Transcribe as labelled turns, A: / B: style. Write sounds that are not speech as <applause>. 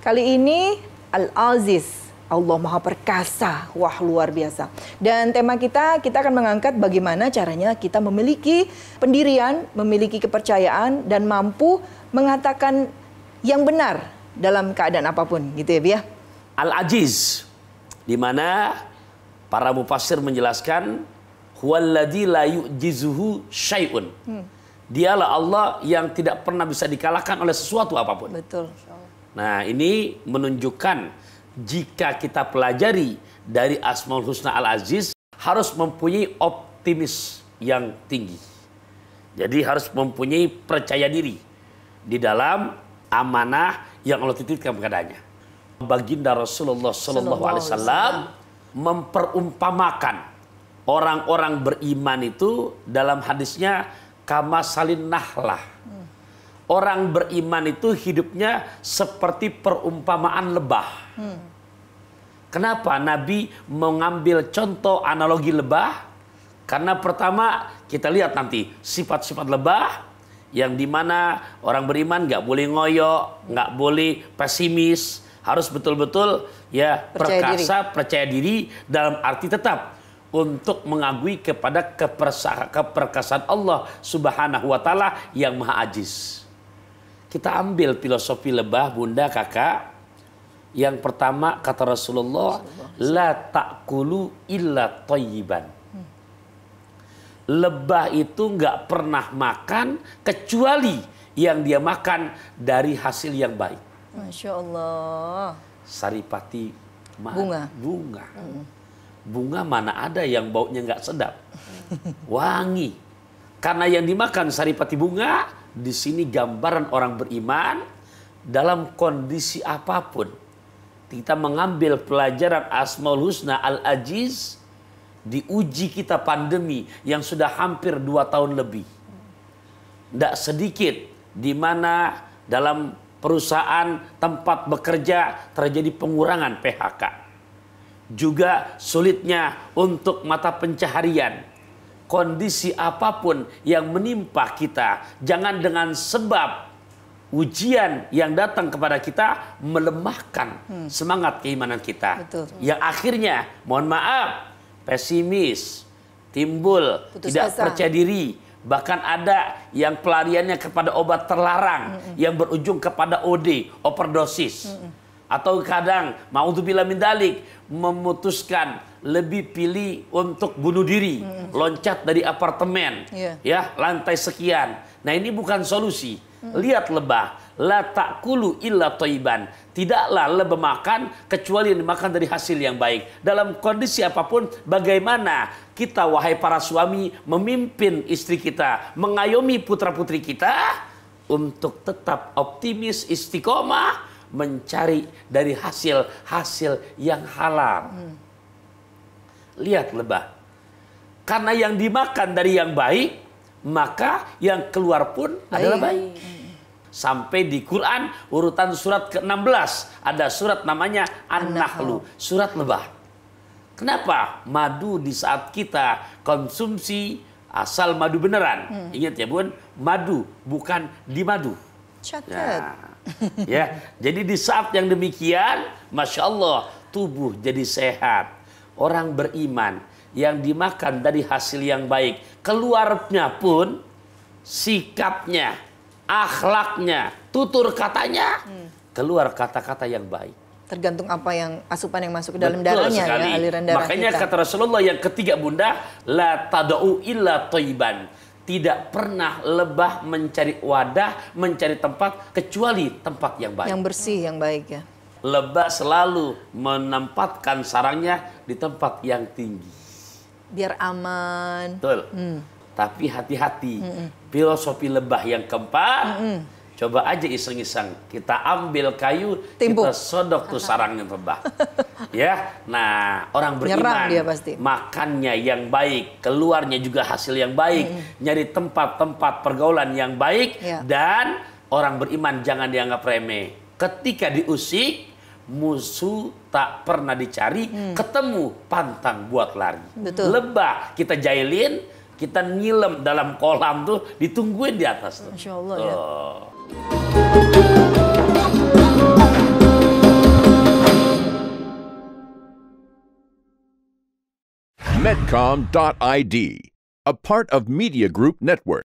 A: Kali ini Al-Aziz, Allah Maha Perkasa. Wah, luar biasa. Dan tema kita kita akan mengangkat bagaimana caranya kita memiliki pendirian, memiliki kepercayaan dan mampu mengatakan yang benar dalam keadaan apapun, gitu ya, Bia. Ya? Al-Aziz di mana para mufasir menjelaskan Huwallazi la yu'jizuhu syai'un. Hmm. Dialah Allah yang tidak pernah bisa dikalahkan oleh sesuatu apapun. Betul. Nah, ini menunjukkan jika kita pelajari dari Asmaul Husna Al-Aziz harus mempunyai optimis yang tinggi. Jadi harus mempunyai percaya diri di dalam amanah yang Allah titipkan kepadanya. Baginda Rasulullah Sallallahu Alaihi Wasallam memperumpamakan orang-orang beriman itu dalam hadisnya kama salin nahlah. Orang beriman itu hidupnya seperti perumpamaan lebah. Kenapa Nabi mengambil contoh analogi lebah? Karena pertama kita lihat nanti sifat-sifat lebah yang dimana orang beriman nggak boleh ngoyo, nggak boleh pesimis, harus betul-betul ya percaya perkasa, diri. percaya diri dalam arti tetap untuk mengagui kepada keperkasaan Allah Subhanahu wa taala yang Maha Kita ambil filosofi lebah bunda kakak. Yang pertama kata Rasulullah, la takulu illa thayyiban. Lebah itu nggak pernah makan kecuali yang dia makan dari hasil yang baik. Masya Allah. Saripati bunga. Bunga. Hmm bunga mana ada yang baunya nggak sedap, wangi. Karena yang dimakan saripati bunga, di sini gambaran orang beriman dalam kondisi apapun. Kita mengambil pelajaran Asmaul Husna Al-Ajiz, diuji kita pandemi yang sudah hampir dua tahun lebih. Tidak sedikit di mana dalam perusahaan tempat bekerja terjadi pengurangan PHK juga sulitnya untuk mata pencaharian. Kondisi apapun yang menimpa kita, jangan dengan sebab ujian yang datang kepada kita melemahkan hmm. semangat keimanan kita. Betul. Yang akhirnya, mohon maaf, pesimis, timbul, Putus tidak asa. percaya diri, Bahkan ada yang pelariannya kepada obat terlarang hmm. yang berujung kepada OD, overdosis. Hmm atau kadang tuh bila dalik memutuskan lebih pilih untuk bunuh diri, hmm. loncat dari apartemen, yeah. ya lantai sekian. Nah ini bukan solusi. Hmm. Lihat lebah, la takulu illa toiban. Tidaklah lebah makan kecuali yang dimakan dari hasil yang baik. Dalam kondisi apapun, bagaimana kita wahai para suami memimpin istri kita, mengayomi putra putri kita untuk tetap optimis istiqomah mencari dari hasil-hasil yang halal. Hmm. Lihat lebah. Karena yang dimakan dari yang baik, maka yang keluar pun baik. adalah baik. Sampai di Quran urutan surat ke-16 ada surat namanya an nahl surat lebah. Kenapa? Madu di saat kita konsumsi asal madu beneran. Hmm. Ingat ya Bun, madu bukan di madu. Catat. Ya. Nah, <laughs> ya, jadi di saat yang demikian, masya Allah tubuh jadi sehat. Orang beriman yang dimakan dari hasil yang baik, keluarnya pun sikapnya, akhlaknya, tutur katanya, hmm. keluar kata-kata yang baik. Tergantung apa yang asupan yang masuk ke dalam Betul darahnya ya, aliran darah Makanya kita. kata Rasulullah yang ketiga bunda, la tadau illa toiban tidak pernah lebah mencari wadah, mencari tempat kecuali tempat yang baik. Yang bersih, yang baik ya. Lebah selalu menempatkan sarangnya di tempat yang tinggi. Biar aman. Betul. Hmm. Tapi hati-hati. Hmm Filosofi lebah yang keempat. Hmm Coba aja iseng-iseng kita ambil kayu, Timbuk. kita sodok tuh sarangnya lebah, ya. Nah, orang beriman dia pasti. makannya yang baik, keluarnya juga hasil yang baik, -hmm. nyari tempat-tempat pergaulan yang baik yeah. dan orang beriman jangan dianggap remeh. Ketika diusik, musuh tak pernah dicari, hmm. ketemu pantang buat lari. Betul. Lebah kita jailin, kita nyilem dalam kolam tuh ditungguin di atas tuh. Masya Allah tuh. ya. Medcom.id, a part of Media Group Network.